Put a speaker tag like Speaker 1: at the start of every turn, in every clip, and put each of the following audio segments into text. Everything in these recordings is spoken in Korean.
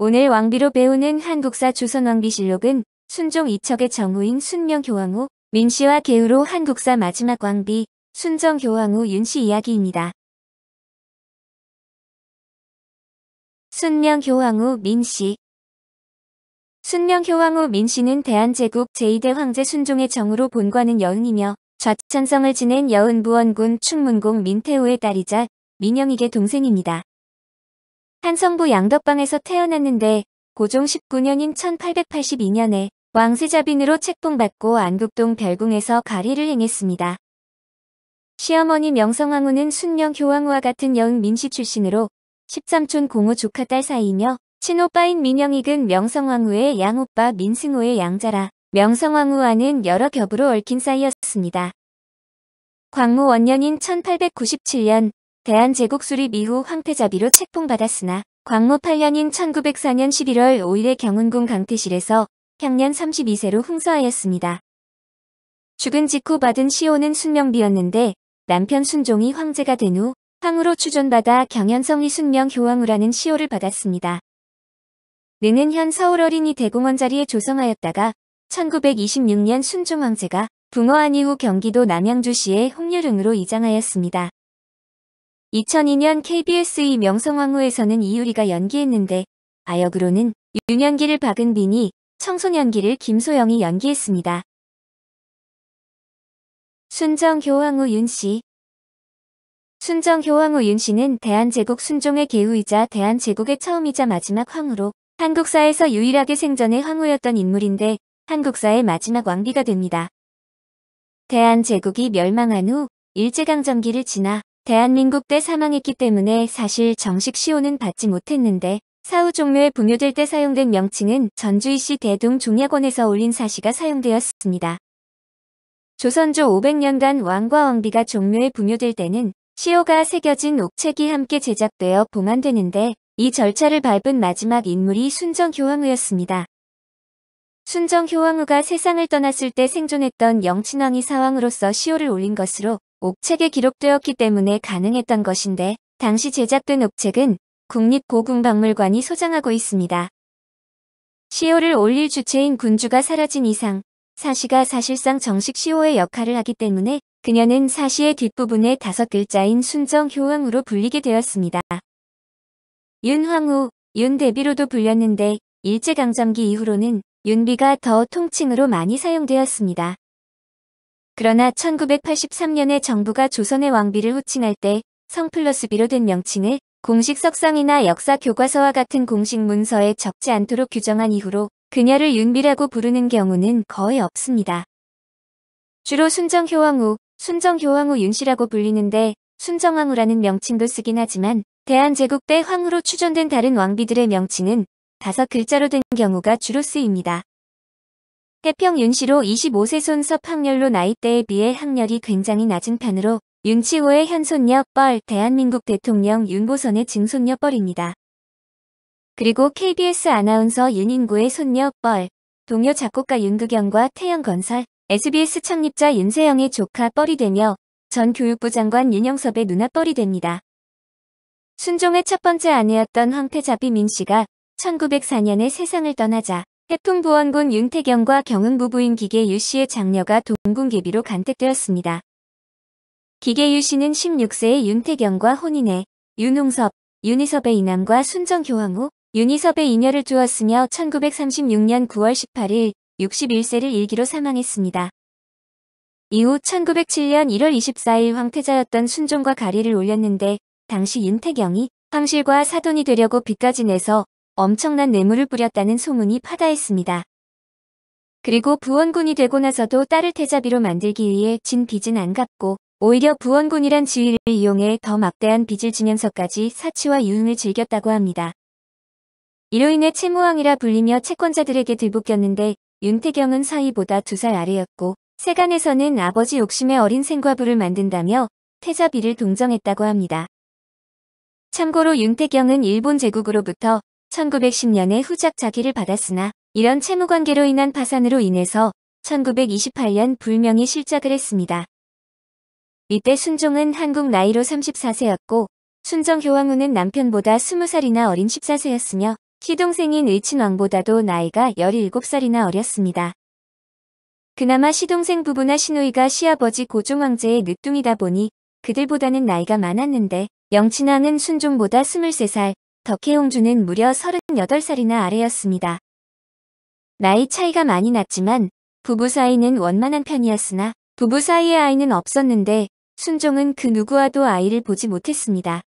Speaker 1: 오늘 왕비로 배우는 한국사 조선왕비실록은 순종 이척의 정우인 순명교황후 민씨와 계우로 한국사 마지막 왕비 순정교황후 윤씨 이야기입니다. 순명교황후 민씨 순명교황후 민씨는 대한제국 제2대 황제 순종의 정으로 본관은 여흥이며 좌천성을 지낸 여은부원군 충문공 민태우의 딸이자 민영익의 동생입니다. 한성부 양덕방에서 태어났는데 고종 19년인 1882년에 왕세자빈으로 책봉받고 안국동 별궁에서 가리를 행했습니다. 시어머니 명성황후는 순명 효왕후와 같은 여흥 민씨 출신으로 13촌 공호 조카 딸 사이며 친오빠인 민영익은 명성황후의 양오빠 민승호의 양자라 명성황후와는 여러 겹으로 얽힌 사이였습니다. 광무 원년인 1897년 대한제국 수립 이후 황태자비로 책봉받았으나 광무 8년인 1904년 11월 5일에 경운궁 강태실에서 향년 32세로 흥사하였습니다 죽은 직후 받은 시호는 순명비였는데 남편 순종이 황제가 된 후 황으로 추존받아 경연성이순명효황우라는 시호를 받았습니다. 느는 현 서울 어린이 대공원 자리에 조성하였다가 1926년 순종 황제가 붕어한 이후 경기도 남양주시의 홍유릉으로 이장하였습니다. 2002년 KBS2 명성황후에서는 이유리가 연기했는데 아역으로는 윤년기를 박은빈이 청소년기를 김소영이 연기했습니다. 순정교황후 윤씨 순정교황후 윤씨는 대한제국 순종의 계후이자 대한제국의 처음이자 마지막 황후로 한국사에서 유일하게 생전의 황후였던 인물인데 한국사의 마지막 왕비가 됩니다. 대한제국이 멸망한 후 일제강점기를 지나 대한민국 때 사망했기 때문에 사실 정식 시호는 받지 못했는데 사후 종묘에 분묘될 때 사용된 명칭은 전주이씨 대동 종약원에서 올린 사시가 사용되었습니다. 조선조 500년간 왕과 왕비가 종묘에 분묘될 때는 시호가 새겨진 옥책이 함께 제작되어 봉안되는데 이 절차를 밟은 마지막 인물이 순정효왕후였습니다. 순정효왕후가 세상을 떠났을 때 생존했던 영친왕이 사왕으로서 시호를 올린 것으로 옥책에 기록되었기 때문에 가능했던 것인데 당시 제작된 옥책은 국립고궁박물관이 소장하고 있습니다. 시호를 올릴 주체인 군주가 사라진 이상 사시가 사실상 정식 시호의 역할을 하기 때문에 그녀는 사시의 뒷부분에 다섯 글자인 순정효왕으로 불리게 되었습니다. 윤황후, 윤대비로도 불렸는데 일제강점기 이후로는 윤비가 더 통칭으로 많이 사용되었습니다. 그러나 1983년에 정부가 조선의 왕비를 호칭할 때 성플러스비로 된 명칭을 공식 석상이나 역사 교과서와 같은 공식 문서에 적지 않도록 규정한 이후로 그녀를 윤비라고 부르는 경우는 거의 없습니다. 주로 순정효왕후, 순정효왕후 윤씨라고 불리는데 순정왕후라는 명칭도 쓰긴 하지만 대한제국 때 황후로 추존된 다른 왕비들의 명칭은 다섯 글자로 된 경우가 주로 쓰입니다. 태평 윤씨로 25세 손섭 학렬로 나이대에 비해 학렬이 굉장히 낮은 편으로 윤치호의 현손녀 뻘 대한민국 대통령 윤보선의 증손녀 뻘입니다. 그리고 KBS 아나운서 윤인구의 손녀 뻘 동료 작곡가 윤극영과 태영건설 SBS 창립자 윤세영의 조카 뻘이 되며 전 교육부 장관 윤영섭의 누나 뻘이 됩니다. 순종의 첫 번째 아내였던 황태자비 민씨가 1904년에 세상을 떠나자 태풍보원군 윤태경과 경흥 부부인 기계 유 씨의 장녀가 동궁계비로 간택되었습니다. 기계 유 씨는 16세의 윤태경과 혼인해 윤홍섭, 윤희섭의 이남과 순정교황 후 윤희섭의 이녀를 두었으며 1936년 9월 18일 61세를 일기로 사망했습니다. 이후 1907년 1월 24일 황태자였던 순종과 가리를 올렸는데 당시 윤태경이 황실과 사돈이 되려고 빚까지 내서 엄청난 뇌물을 뿌렸다는 소문이 파다했습니다. 그리고 부원군이 되고 나서도 딸을 태자비로 만들기 위해 진 빚은 안 갚고 오히려 부원군이란 지위를 이용해 더 막대한 빚을 지면서까지 사치와 유흥을 즐겼다고 합니다. 이로 인해 채무왕이라 불리며 채권자들에게 들볶였는데 윤태경은 사위보다 두 살 아래였고 세간에서는 아버지 욕심의 어린 생과부를 만든다며 태자비를 동정했다고 합니다. 참고로 윤태경은 일본 제국으로부터 1910년에 후작 자기를 받았으나 이런 채무관계로 인한 파산으로 인해서 1928년 불명이 실작을 했습니다. 이때 순종은 한국 나이로 34세였고 순정 교황후는 남편보다 20살이나 어린 14세였으며 시동생인 의친왕보다도 나이가 17살이나 어렸습니다. 그나마 시동생 부부나 시누이가 시아버지 고종왕제의 늦둥이다 보니 그들보다는 나이가 많았는데 영친왕은 순종보다 23살, 덕혜옹주는 무려 38살이나 아래였습니다. 나이 차이가 많이 났지만 부부 사이는 원만한 편이었으나 부부 사이에 아이는 없었는데 순종은 그 누구와도 아이를 보지 못했습니다.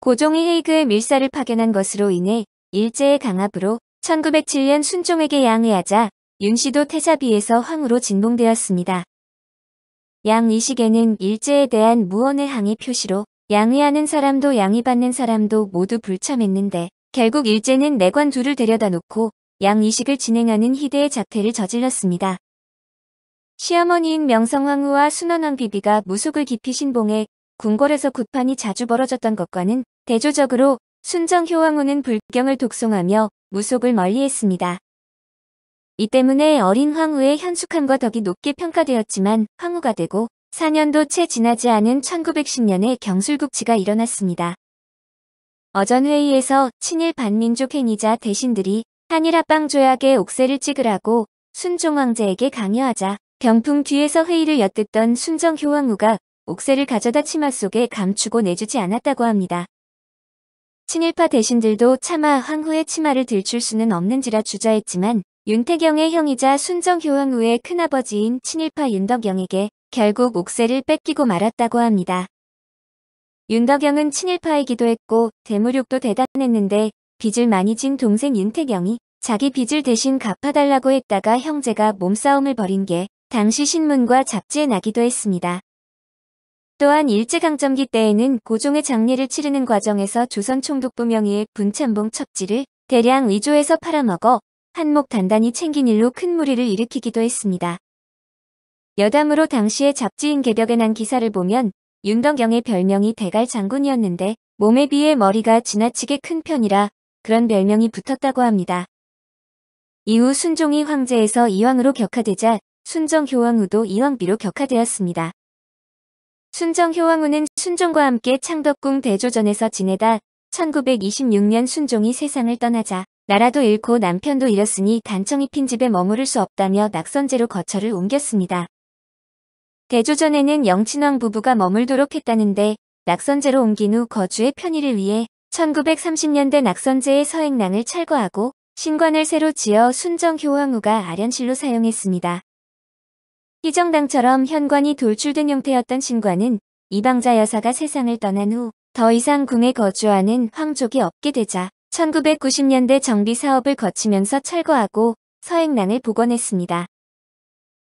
Speaker 1: 고종이 헤이그의 밀사를 파견한 것으로 인해 일제의 강압으로 1907년 순종에게 양의하자 윤씨도 태자비에서 황으로 진봉되었습니다. 양이식에는 일제에 대한 무언의 항의 표시로 양의하는 사람도 양의받는 사람도 모두 불참했는데 결국 일제는 내관 둘을 데려다 놓고 양이식을 진행하는 희대의 작태를 저질렀습니다. 시어머니인 명성황후와 순원왕 비비가 무속을 깊이 신봉해 궁궐에서 굿판이 자주 벌어졌던 것과는 대조적으로 순정효왕후는 불경을 독송하며 무속을 멀리했습니다. 이 때문에 어린 황후의 현숙함과 덕이 높게 평가되었지만 황후가 되고 4년도 채 지나지 않은 1910년에 경술국치가 일어났습니다. 어전회의에서 친일 반민족 행위자 대신들이 한일 합방 조약의 옥새를 찍으라고 순종 황제에게 강요하자 병풍 뒤에서 회의를 엿듣던 순정 효왕후가 옥새를 가져다 치마 속에 감추고 내주지 않았다고 합니다. 친일파 대신들도 차마 황후의 치마를 들출 수는 없는지라 주저했지만 윤태경의 형이자 순정 효왕후의 큰아버지인 친일파 윤덕영에게 결국 옥새를 뺏기고 말았다고 합니다. 윤덕영은 친일파이기도 했고 대무력도 대단했는데 빚을 많이 진 동생 윤태경이 자기 빚을 대신 갚아달라고 했다가 형제가 몸싸움을 벌인 게 당시 신문과 잡지에 나기도 했습니다. 또한 일제강점기 때에는 고종의 장례를 치르는 과정에서 조선 총독부 명의의 분참봉 첩지를 대량 위조해서 팔아먹어 한몫 단단히 챙긴 일로 큰 무리를 일으키기도 했습니다. 여담으로 당시의 잡지인 개벽에 난 기사를 보면 윤덕영의 별명이 대갈 장군이었는데 몸에 비해 머리가 지나치게 큰 편이라 그런 별명이 붙었다고 합니다. 이후 순종이 황제에서 이왕으로 격하되자 순정효왕후도 이왕비로 격하되었습니다. 순정효왕후는 순종과 함께 창덕궁 대조전에서 지내다 1926년 순종이 세상을 떠나자 나라도 잃고 남편도 잃었으니 단청이 핀 집에 머무를 수 없다며 낙선제로 거처를 옮겼습니다. 대조전에는 영친왕 부부가 머물도록 했다는데 낙선제로 옮긴 후 거주의 편의를 위해 1930년대 낙선제의 서행랑을 철거하고 신관을 새로 지어 순정효왕후가 아련실로 사용했습니다. 희정당처럼 현관이 돌출된 형태였던 신관은 이방자 여사가 세상을 떠난 후 더 이상 궁에 거주하는 황족이 없게 되자 1990년대 정비 사업을 거치면서 철거하고 서행랑을 복원했습니다.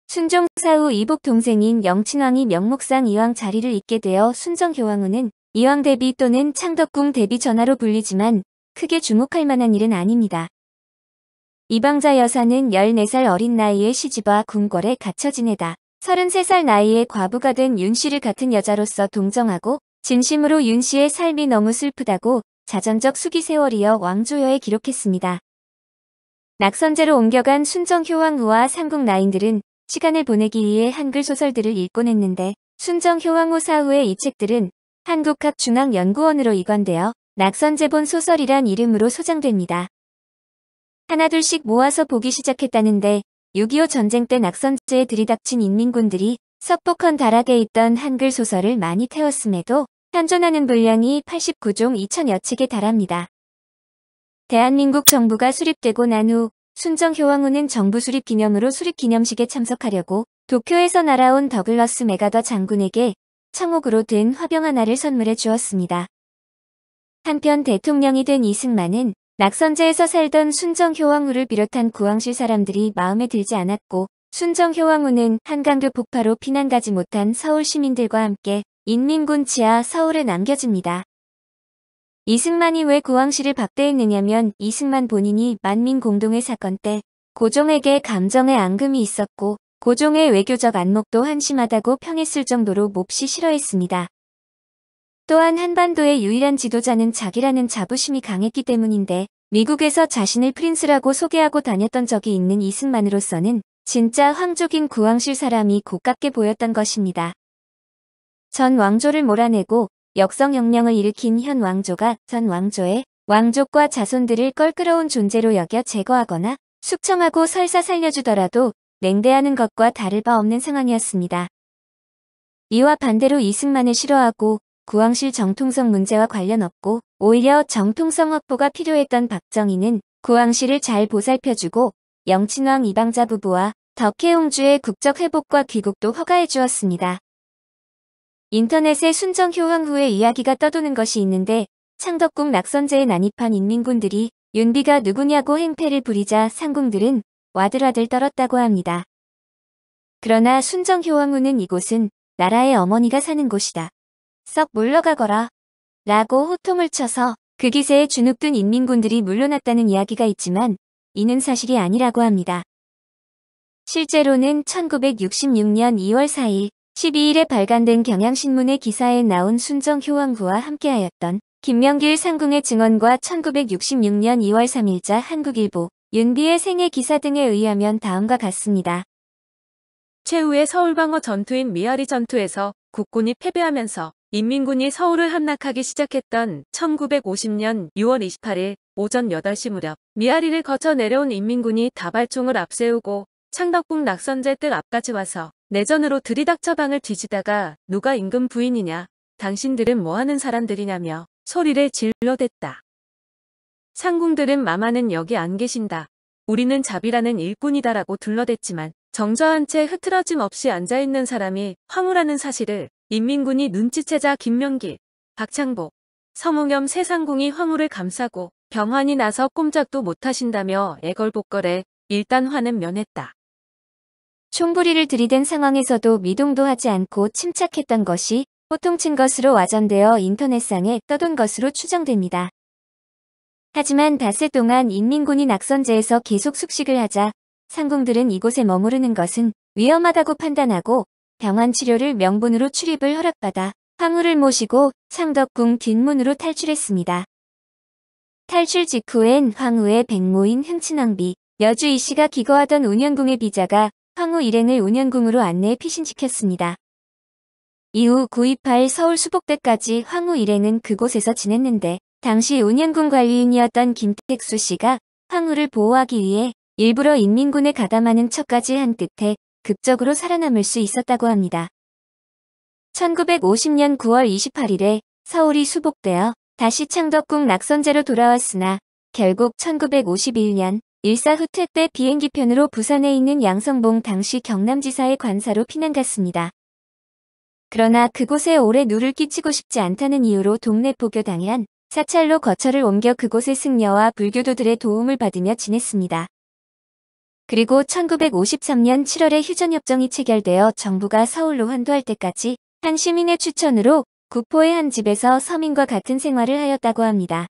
Speaker 1: 순종사후 이복 동생인 영친왕이 명목상 이왕 자리를 잇게 되어 순정교황후는 이왕 대비 또는 창덕궁 대비 전화로 불리지만 크게 주목할 만한 일은 아닙니다. 이방자 여사는 14살 어린 나이에 시집와 궁궐에 갇혀 지내다 33살 나이에 과부가 된 윤씨를 같은 여자로서 동정하고 진심으로 윤씨의 삶이 너무 슬프다고 자전적 수기 세월이어 왕조여에 기록했습니다. 낙선제로 옮겨간 순정효왕후와 삼국 나인들은 시간을 보내기 위해 한글 소설들을 읽곤 했는데 순정 효왕호 사후의 이 책들은 한국학중앙연구원으로 이관되어 낙선재본 소설이란 이름으로 소장됩니다. 하나둘씩 모아서 보기 시작했다는데 6.25 전쟁 때낙선재에 들이닥친 인민군들이 석복헌 다락에 있던 한글 소설을 많이 태웠음에도 현존하는 분량이 89종 2천여 책에 달합니다. 대한민국 정부가 수립되고 난후 순정 효왕후는 정부 수립 기념으로 수립 기념식에 참석하려고 도쿄에서 날아온 더글러스 메가더 장군에게 청옥으로 든 화병 하나를 선물해 주었습니다. 한편 대통령이 된 이승만은 낙선제에서 살던 순정 효왕후를 비롯한 구왕실 사람들이 마음에 들지 않았고 순정 효왕후는 한강교 폭파로 피난 가지 못한 서울 시민들과 함께 인민군 지하 서울에 남겨집니다. 이승만이 왜구황실을 박대했느냐면 이승만 본인이 만민 공동회 사건 때 고종에게 감정의 앙금이 있었고 고종의 외교적 안목도 한심하다고 평했을 정도로 몹시 싫어했습니다. 또한 한반도의 유일한 지도자는 자기라는 자부심이 강했기 때문인데 미국에서 자신을 프린스라고 소개하고 다녔던 적이 있는 이승만으로서는 진짜 황족인 구황실 사람이 고깝게 보였던 것입니다. 전 왕조를 몰아내고 역성혁명을 일으킨 현 왕조가 전 왕조의 왕족과 자손들을 껄끄러운 존재로 여겨 제거하거나 숙청하고 설사 살려주더라도 냉대하는 것과 다를 바 없는 상황이었습니다. 이와 반대로 이승만을 싫어하고 구왕실 정통성 문제와 관련 없고 오히려 정통성 확보가 필요했던 박정희는 구왕실을 잘 보살펴주고 영친왕 이방자 부부와 덕혜홍주의 국적 회복과 귀국도 허가해 주었습니다. 인터넷에 순정 효황 후의 이야기가 떠도는 것이 있는데 창덕궁 낙선제에 난입한 인민군들이 윤비가 누구냐고 행패를 부리자 상궁들은 와들와들 떨었다고 합니다. 그러나 순정 효황후는 이곳은 나라의 어머니가 사는 곳이다. 썩 물러가거라. 라고 호통을 쳐서 그 기세에 주눅든 인민군들이 물러났다는 이야기가 있지만 이는 사실이 아니라고 합니다. 실제로는 1966년 2월 4일 12일에 발간된 경향신문의 기사에 나온 순정 효왕구와 함께하였던 김명길 상궁의 증언과 1966년 2월 3일자 한국일보, 윤비의 생애 기사 등에 의하면 다음과 같습니다. 최후의 서울방어 전투인 미아리 전투에서 국군이 패배하면서 인민군이 서울을 함락하기 시작했던 1950년 6월 28일 오전 8시 무렵 미아리를 거쳐 내려온 인민군이 다발총을 앞세우고 창덕궁 낙선제 뜰 앞까지 와서 내전으로 들이닥쳐 방을 뒤지다가 누가 임금 부인이냐 당신들은 뭐하는 사람들이냐며 소리를 질러댔다. 상궁들은 마마는 여기 안 계신다. 우리는 자비라는 일꾼이다라고 둘러댔지만 정저한채 흐트러짐 없이 앉아있는 사람이 황후라는 사실을 인민군이 눈치채자 김명길, 박창복, 서몽염 세 상궁이 황후를 감싸고 병환이 나서 꼼짝도 못하신다며 애걸복걸해 일단 화는 면했다. 총부리를 들이댄 상황에서도 미동도 하지 않고 침착했던 것이 호통친 것으로 와전되어 인터넷상에 떠돈 것으로 추정됩니다. 하지만 닷새 동안 인민군이 낙선제에서 계속 숙식을 하자 상공들은 이곳에 머무르는 것은 위험하다고 판단하고 병환치료를 명분으로 출입을 허락받아 황후를 모시고 창덕궁 뒷문으로 탈출했습니다. 탈출 직후엔 황후의 백모인 흥친왕비, 여주이씨가 기거하던 운현궁의 비자가 황후 일행을 운현궁으로 안내해 피신시켰습니다. 이후 구입할 서울 수복대까지 황후 일행은 그곳에서 지냈는데 당시 운현궁 관리인이었던 김택수 씨가 황후를 보호하기 위해 일부러 인민군에 가담하는 척까지 한 끝에 극적으로 살아남을 수 있었다고 합니다. 1950년 9월 28일에 서울이 수복되어 다시 창덕궁 낙선제로 돌아왔으나 결국 1951년 일사 후퇴 때 비행기편으로 부산에 있는 양성봉 당시 경남지사의 관사로 피난 갔습니다. 그러나 그곳에 오래 누를 끼치고 싶지 않다는 이유로 동네 포교당해 한 사찰로 거처를 옮겨 그곳의 승려와 불교도들의 도움을 받으며 지냈습니다. 그리고 1953년 7월에 휴전협정이 체결되어 정부가 서울로 환도할 때까지 한 시민의 추천으로 구포의 한 집에서 서민과 같은 생활을 하였다고 합니다.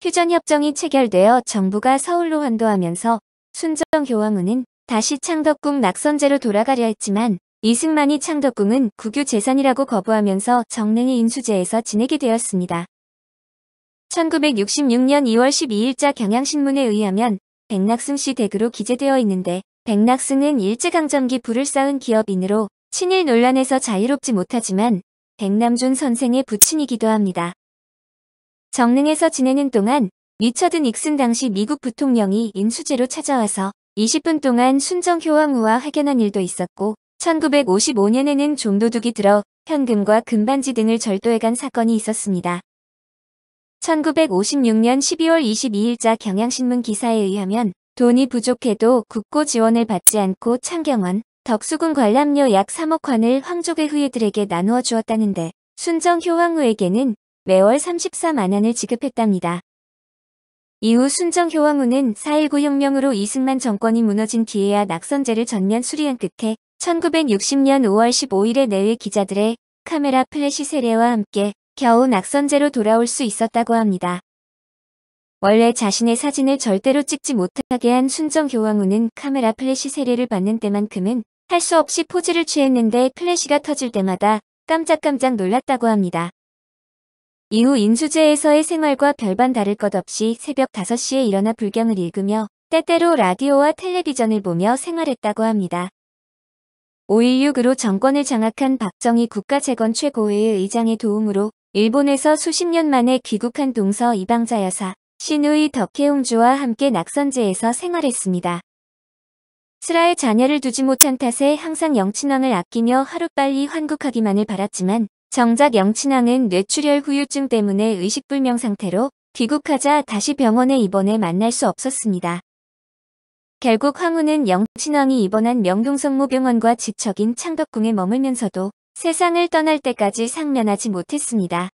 Speaker 1: 휴전협정이 체결되어 정부가 서울로 환도하면서 순정교황은 다시 창덕궁 낙선제로 돌아가려 했지만 이승만이 창덕궁은 국유 재산이라고 거부하면서 정릉의 인수제에서 지내게 되었습니다. 1966년 2월 12일자 경향신문에 의하면 백낙승 씨 댁으로 기재되어 있는데 백낙승은 일제강점기 부를 쌓은 기업인으로 친일 논란에서 자유롭지 못하지만 백남준 선생의 부친이기도 합니다. 정릉에서 지내는 동안 리처드 닉슨 당시 미국 부통령이 인수제로 찾아와서 20분 동안 순정 효왕우와 확연한 일도 있었고 1955년에는 종도둑이 들어 현금과 금반지 등을 절도해간 사건이 있었습니다. 1956년 12월 22일자 경향신문 기사에 의하면 돈이 부족해도 국고 지원을 받지 않고 창경원, 덕수궁 관람료 약 3억 환을 황족의 후예들에게 나누어 주었다는데 순정 효왕후에게는 매월 34만원을 지급했답니다. 이후 순정효왕후는 4.19 혁명으로 이승만 정권이 무너진 뒤에야 낙선제를 전면 수리한 끝에 1960년 5월 15일에 내외 기자들의 카메라 플래시 세례와 함께 겨우 낙선제로 돌아올 수 있었다고 합니다. 원래 자신의 사진을 절대로 찍지 못하게 한순정교황후는 카메라 플래시 세례를 받는 때만큼은 할 수 없이 포즈를 취했는데 플래시가 터질 때마다 깜짝깜짝 놀랐다고 합니다. 이후 인수제에서의 생활과 별반 다를 것 없이 새벽 5시에 일어나 불경을 읽으며 때때로 라디오와 텔레비전을 보며 생활했다고 합니다. 5.16으로 정권을 장악한 박정희 국가재건 최고회의 의장의 도움으로 일본에서 수십 년 만에 귀국한 동서 이방자 여사 신우이 덕혜옹주와 함께 낙선제에서 생활했습니다. 슬하의 자녀를 두지 못한 탓에 항상 영친왕을 아끼며 하루빨리 환국하기만을 바랐지만 정작 영친왕은 뇌출혈 후유증 때문에 의식불명 상태로 귀국하자 다시 병원에 입원해 만날 수 없었습니다. 결국 황후는 영친왕이 입원한 명동성모병원과 지척인 창덕궁에 머물면서도 세상을 떠날 때까지 상면하지 못했습니다.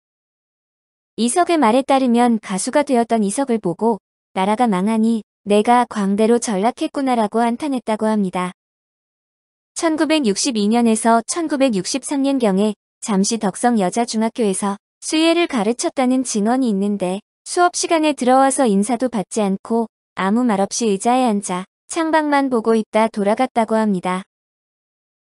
Speaker 1: 이석의 말에 따르면 가수가 되었던 이석을 보고 나라가 망하니 내가 광대로 전락했구나라고 안탄했다고 합니다. 1962년에서 1963년경에 잠시 덕성여자중학교에서 수예를 가르쳤다는 증언이 있는데 수업 시간에 들어와서 인사도 받지 않고 아무 말 없이 의자에 앉아 창밖만 보고 있다 돌아갔다고 합니다.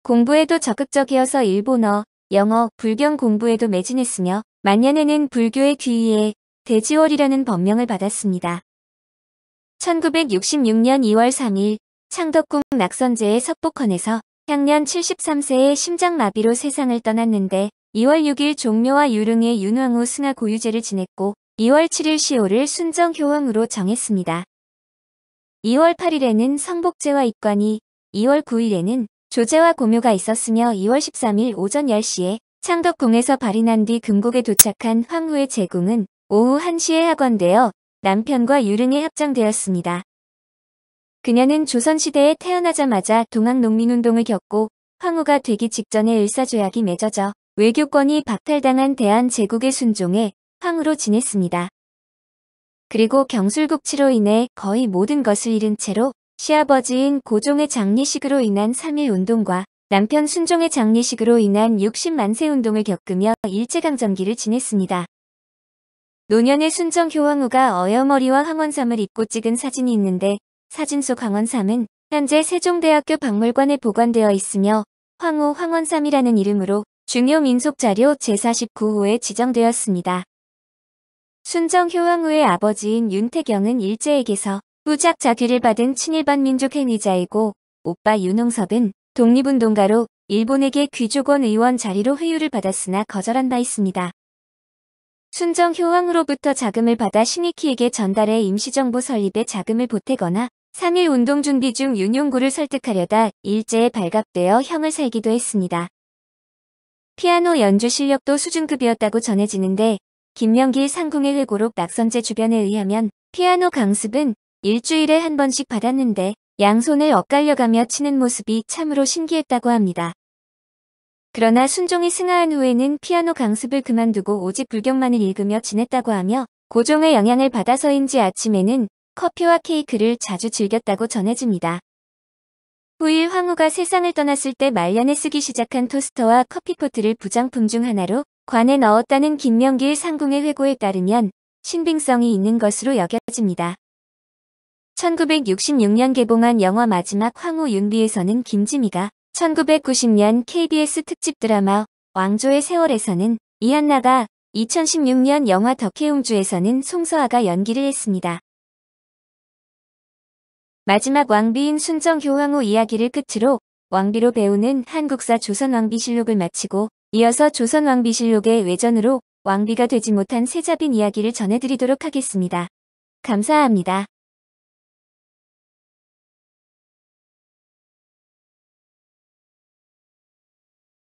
Speaker 1: 공부에도 적극적이어서 일본어, 영어, 불경 공부에도 매진했으며 만년에는 불교의 귀의에 대지월이라는 법명을 받았습니다. 1966년 2월 3일 창덕궁 낙선제의 석복헌에서 향년 73세의 심장마비로 세상을 떠났는데 2월 6일 종묘와 유릉의 윤왕후 승하 고유제를 지냈고 2월 7일 시호를 순정효왕으로 정했습니다. 2월 8일에는 성복제와 입관이, 2월 9일에는 조제와 고묘가 있었으며 2월 13일 오전 10시에 창덕궁에서 발인한 뒤 금곡에 도착한 황후의 제궁은 오후 1시에 학원되어 남편과 유릉에 합장되었습니다. 그녀는 조선시대에 태어나자마자 동학농민운동을 겪고 황후가 되기 직전에 을사조약이 맺어져 외교권이 박탈당한 대한제국의 순종에 황후로 지냈습니다. 그리고 경술국치로 인해 거의 모든 것을 잃은 채로 시아버지인 고종의 장례식으로 인한 3일운동과 남편 순종의 장례식으로 인한 60만세 운동을 겪으며 일제강점기를 지냈습니다. 노년의 순정 효황후가 어여머리와 황원삼을 입고 찍은 사진이 있는데 사진소 강원삼은 현재 세종대학교 박물관에 보관되어 있으며 황후 황원삼이라는 이름으로 중요 민속자료 제49호에 지정되었습니다. 순정 효왕후의 아버지인 윤태경은 일제에게서 부작 자귀를 받은 친일반 민족 행위자이고 오빠 윤홍섭은 독립운동가로 일본에게 귀족원 의원 자리로 회유를 받았으나 거절한 바 있습니다. 순정 효왕으로부터 자금을 받아 신익희에게 전달해 임시정부 설립에 자금을 보태거나 3일 운동 준비 중 윤용구를 설득하려다 일제에 발각되어 형을 살기도 했습니다. 피아노 연주 실력도 수준급이었다고 전해지는데 김명길 상궁의 회고록 낙선제 주변에 의하면 피아노 강습은 일주일에 한 번씩 받았는데 양손을 엇갈려가며 치는 모습이 참으로 신기했다고 합니다. 그러나 순종이 승하한 후에는 피아노 강습을 그만두고 오직 불경만을 읽으며 지냈다고 하며 고종의 영향을 받아서인지 아침에는 커피와 케이크를 자주 즐겼다고 전해집니다. 9일 황후가 세상을 떠났을 때 말년에 쓰기 시작한 토스터와 커피포트를 부장품 중 하나로 관에 넣었다는 김명길 상궁의 회고에 따르면 신빙성이 있는 것으로 여겨집니다. 1966년 개봉한 영화 마지막 황후 윤비에서는 김지미가 1990년 KBS 특집 드라마 왕조의 세월에서는 이한나가 2016년 영화 덕혜옹주에서는 송서아가 연기를 했습니다. 마지막 왕비인 순정효황후 이야기를 끝으로 왕비로 배우는 한국사 조선왕비실록을 마치고 이어서 조선왕비실록의 외전으로 왕비가 되지 못한 세자빈 이야기를 전해드리도록 하겠습니다. 감사합니다.